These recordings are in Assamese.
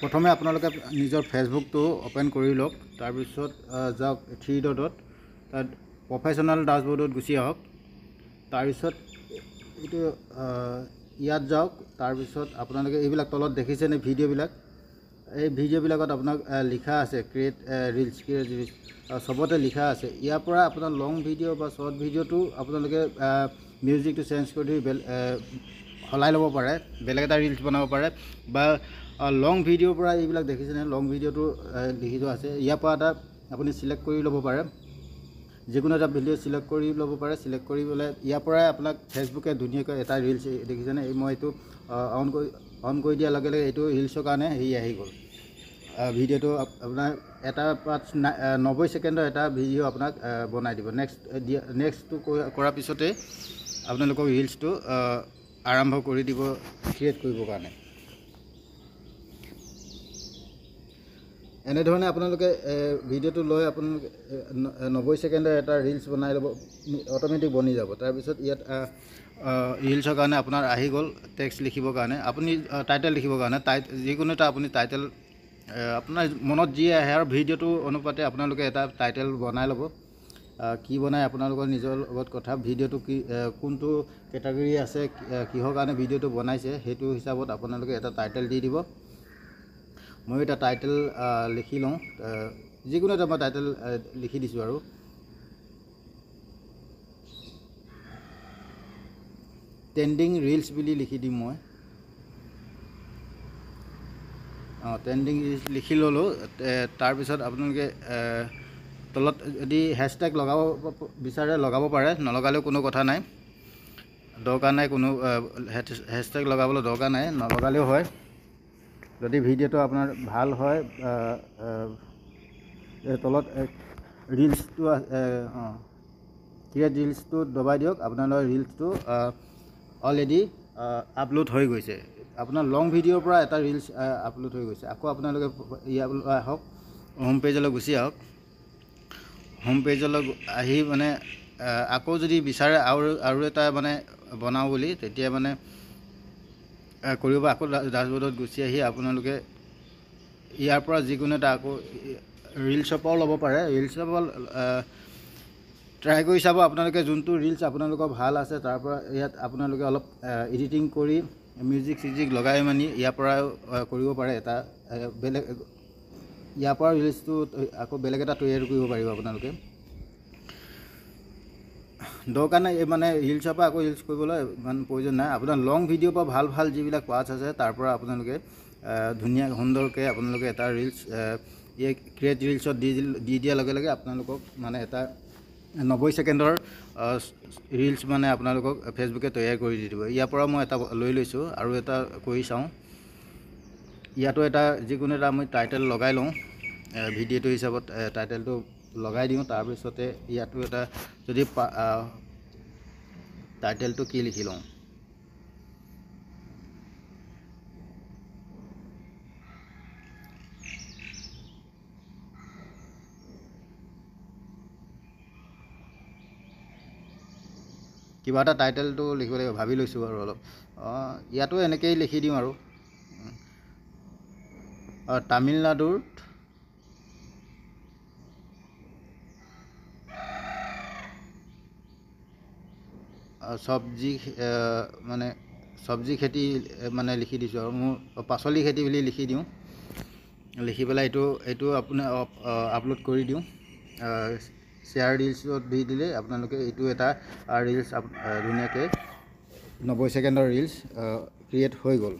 প্ৰথমে আপোনালোকে নিজৰ ফেচবুকটো অ'পেন কৰি লওক তাৰপিছত যাওক থ্ৰী ডটত তাত প্ৰফেচনেল ডাচবৰ্ডত গুচি আহক তাৰপিছত এইটো ইয়াত যাওক তাৰপিছত আপোনালোকে এইবিলাক তলত দেখিছেনে ভিডিঅ'বিলাক এই ভিডিঅ'বিলাকত আপোনাক লিখা আছে ক্ৰিয়েট ৰিলছ ক্ৰিয়েট ৰিলছ চবতে লিখা আছে ইয়াৰ পৰা আপোনাৰ লং ভিডিঅ' বা শ্বৰ্ট ভিডিঅ'টো আপোনালোকে মিউজিকটো চেঞ্জ কৰি বেলেগ সলাই ল'ব পাৰে বেলেগ এটা ৰিলছ বনাব পাৰে বা লং ভিডিঅ'ৰ পৰা এইবিলাক দেখিছেনে লং ভিডিঅ'টো লিখি থোৱা আছে ইয়াৰ পৰা এটা আপুনি চিলেক্ট কৰি ল'ব পাৰে যিকোনো এটা ভিডিঅ' চিলেক্ট কৰি ল'ব পাৰে চিলেক্ট কৰি পেলাই ইয়াৰ পৰাই আপোনাক ফেচবুকে ধুনীয়াকৈ এটা ৰিলচ দেখিছেনে এই মই এইটো অন কৰি অন কৰি দিয়াৰ লগে লগে এইটো ৰিলচৰ কাৰণে হেৰি আহি গ'ল ভিডিঅ'টো আপোনাৰ এটা পাঁচ নব্বৈ ছেকেণ্ডৰ এটা ভিডিঅ' আপোনাক বনাই দিব নেক্সট দিয়া নেক্সটটো কৰাৰ পিছতেই আপোনালোকক ৰিলচটো আৰম্ভ কৰি দিব ক্ৰিয়েট কৰিবৰ কাৰণে এনেধৰণে আপোনালোকে ভিডিঅ'টো লৈ আপোনালোকে নব্বৈ ছেকেণ্ডৰ এটা ৰিলচ বনাই ল'ব অট'মেটিক বনি যাব তাৰপিছত ইয়াত ৰিলচৰ কাৰণে আপোনাৰ আহি গ'ল টেক্সট লিখিবৰ কাৰণে আপুনি টাইটেল লিখিবৰ কাৰণে টাইট যিকোনো এটা আপুনি টাইটেল আপোনাৰ মনত যি আহে আৰু ভিডিঅ'টো অনুপাতে আপোনালোকে এটা টাইটেল বনাই ল'ব কি বনাই আপোনালোকৰ নিজৰ লগত কথা ভিডিঅ'টো কি কোনটো কেটাগৰি আছে কিহৰ কাৰণে ভিডিঅ'টো বনাইছে সেইটো হিচাপত আপোনালোকে এটা টাইটেল দি দিব মই এটা টাইটেল লিখি লওঁ যিকোনো এটা মই টাইটেল লিখি দিছোঁ আৰু ট্ৰেণ্ডিং ৰিলছ বুলি লিখি দিম মই অঁ ট্ৰেণ্ডিং ৰিলছ লিখি ল'লোঁ তাৰপিছত আপোনালোকে তলত যদি হেচটেগ লগাব বিচাৰে লগাব পাৰে নলগালেও কোনো কথা নাই দৰকাৰ নাই কোনো হেচটেগ লগাবলৈ দৰকাৰ নাই নলগালেও হয় যদি ভিডিঅ'টো আপোনাৰ ভাল হয় তলত ৰিলচটো অঁ ক্ৰিয়েট ৰিলচটো দবাই দিয়ক আপোনালোকৰ ৰিলচটো অলৰেডি আপলোড হৈ গৈছে আপোনাৰ লং ভিডিঅ'ৰ পৰা এটা ৰিলচ আপলোড হৈ গৈছে আকৌ আপোনালোকে ইয়ালৈ আহক হোম পেজলৈ গুচি আহক হোম পেজলৈ আহি মানে আকৌ যদি বিচাৰে আৰু আৰু এটা মানে বনাওঁ বুলি তেতিয়া মানে কৰিব আকৌ ডাছবৰ্ডত গুচি আহি আপোনালোকে ইয়াৰ পৰা যিকোনো এটা আকৌ ৰিলছৰ পৰাও ল'ব পাৰে ৰিলছৰ পৰা ট্ৰাই কৰি চাব আপোনালোকে যোনটো ৰিলছ আপোনালোকৰ ভাল আছে তাৰ পৰা ইয়াত আপোনালোকে অলপ এডিটিং কৰি মিউজিক চিউজিক লগাই মানি ইয়াৰ পৰাও কৰিব পাৰে এটা বেলেগ ইয়াৰ পৰা ৰিলছটো আকৌ বেলেগ এটা তৈয়াৰ কৰিব পাৰিব আপোনালোকে দৰকাৰ নাই এই মানে ৰিলছৰ পৰা আকৌ ৰিলছ কৰিবলৈ ইমান প্ৰয়োজন নাই আপোনাৰ লং ভিডিঅ'ৰ পৰা ভাল ভাল যিবিলাক পাৰ্টছ আছে তাৰ পৰা আপোনালোকে ধুনীয়া সুন্দৰকৈ আপোনালোকে এটা ৰিলছ এই ক্ৰিয়েট ৰিলছত দি দি দিয়াৰ লগে লগে আপোনালোকক মানে এটা নব্বৈ ছেকেণ্ডৰ ৰিলছ মানে আপোনালোকক ফেচবুকে তৈয়াৰ কৰি দি দিব ইয়াৰ পৰা মই এটা লৈ লৈছোঁ আৰু এটা কৰি চাওঁ ইয়াতো এটা যিকোনো এটা মই টাইটেল লগাই লওঁ ভিডিঅ'টো হিচাপত টাইটেলটো লগাই দিওঁ তাৰপিছতে ইয়াতো এটা যদি টাইটেলটো কি লিখি লওঁ কিবা এটা টাইটেলটো লিখিব লাগিব ভাবি লৈছোঁ আৰু অলপ ইয়াতো এনেকেই লিখি দিওঁ আৰু তামিলনাডুৰ চব্জি মানে চব্জি খেতি মানে লিখি দিছোঁ আৰু মোৰ পাচলি খেতি বুলি লিখি দিওঁ লিখি পেলাই এইটো এইটো আপুনি আপলোড কৰি দিওঁ শ্বেয়াৰ ৰিলছত দি দিলে আপোনালোকে এইটো এটা ৰিলছ ধুনীয়াকৈ নব্বৈ ছেকেণ্ডৰ ৰিলছ ক্ৰিয়েট হৈ গ'ল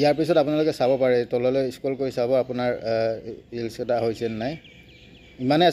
ইয়াৰ পিছত আপোনালোকে চাব পাৰে তললৈ স্কুল কৰি চাব আপোনাৰ ৰিলছ এটা হৈছে নাই ইমানে